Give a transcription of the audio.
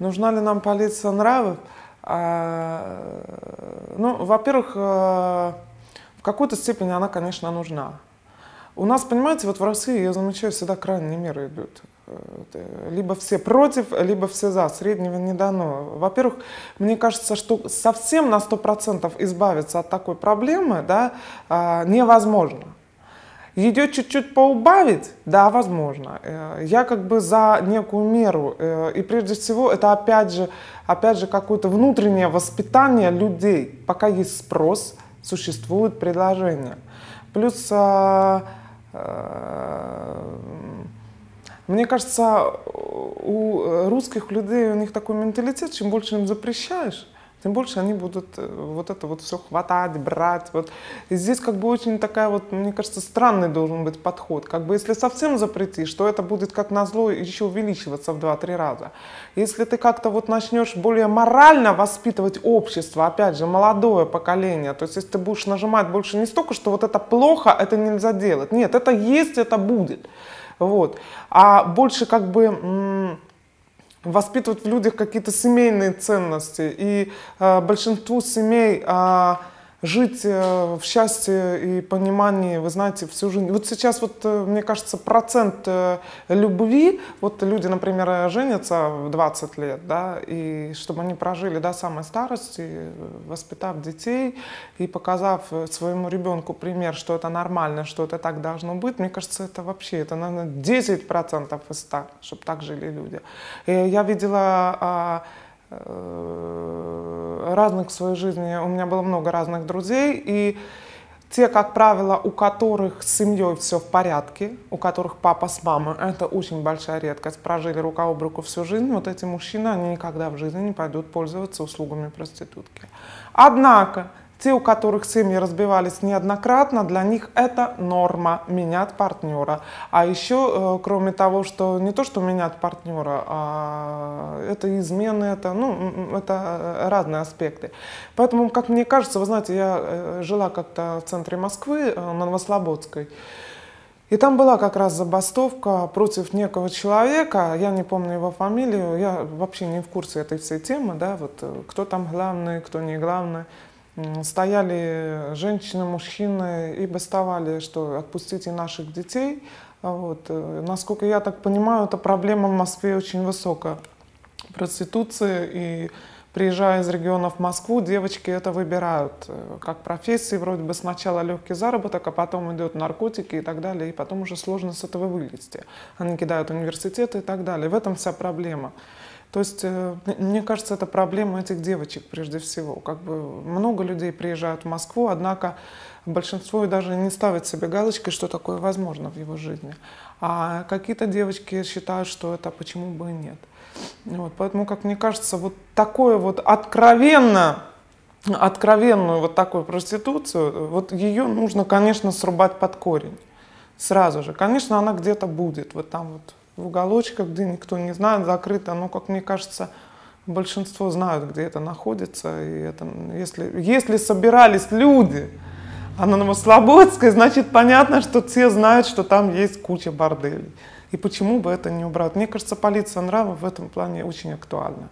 Нужна ли нам полиция нравов? А, ну, во-первых, э, в какой-то степени она, конечно, нужна. У нас, понимаете, вот в России, я замечаю, всегда крайние меры идут. Э, э, либо все против, либо все за. Среднего не дано. Во-первых, мне кажется, что совсем на 100% избавиться от такой проблемы да, а, невозможно. Ее чуть-чуть поубавить, да, возможно. Э, я как бы за некую меру. Э, и прежде всего это опять же, опять же какое-то внутреннее воспитание людей. Пока есть спрос, существует предложение. Плюс э, мне кажется, у русских людей у них такой менталитет, чем больше им запрещаешь, тем больше они будут э, вот это вот все хватать, брать. Вот. И здесь как бы очень такая вот, мне кажется, странный должен быть подход. Как бы если совсем запретишь, то это будет как назло еще увеличиваться в 2-3 раза. Если ты как-то вот начнешь более морально воспитывать общество, опять же, молодое поколение, то есть если ты будешь нажимать больше не столько, что вот это плохо, это нельзя делать. Нет, это есть, это будет. Вот. А больше как бы воспитывать в людях какие-то семейные ценности. И э, большинству семей э, жить э, в счастье и понимании, вы знаете, всю жизнь. Вот сейчас вот, э, мне кажется, процент э, любви, вот люди, например, женятся в 20 лет, да, и чтобы они прожили до самой старости, воспитав детей и показав своему ребенку пример, что это нормально, что это так должно быть, мне кажется, это вообще, это, наверное, 10% из 100, чтобы так жили люди. И я видела а, разных в своей жизни, у меня было много разных друзей, и те, как правило, у которых с семьей все в порядке, у которых папа с мамой, это очень большая редкость, прожили рука об руку всю жизнь, вот эти мужчины, они никогда в жизни не пойдут пользоваться услугами проститутки. Однако, те, у которых семьи разбивались неоднократно, для них это норма менять партнера. А еще, э, кроме того, что не то, что менять партнера, а это измены, это, ну, это э, разные аспекты. Поэтому, как мне кажется, вы знаете, я э, жила как-то в центре Москвы, э, на Новослободской, и там была как раз забастовка против некого человека, я не помню его фамилию, я вообще не в курсе этой всей темы, да, вот кто там главный, кто не главный. Стояли женщины, мужчины и бастовали, что отпустите наших детей. Вот. Насколько я так понимаю, эта проблема в Москве очень высокая проституции. И приезжая из регионов в Москву, девочки это выбирают э, как профессии, вроде бы сначала легкий заработок, а потом идут наркотики и так далее, и потом уже сложно с этого вылезти. Они кидают университеты и так далее. В этом вся проблема. То есть, э, мне кажется, это проблема этих девочек прежде всего. Как бы много людей приезжают в Москву, однако большинство даже не ставит себе галочки что такое возможно в его жизни. А какие-то девочки считают, что это почему бы и нет. Вот, поэтому, как мне кажется, вот такое вот откровенно, откровенную вот такую проституцию, вот ее нужно, конечно, срубать под корень сразу же. Конечно, она где-то будет, вот там вот в уголочках, где никто не знает, закрыто, но, как мне кажется, большинство знают, где это находится. И это, если, если собирались люди, она на Новослободской, значит, понятно, что все знают, что там есть куча борделей. И почему бы это не убрать? Мне кажется, полиция нравов в этом плане очень актуальна.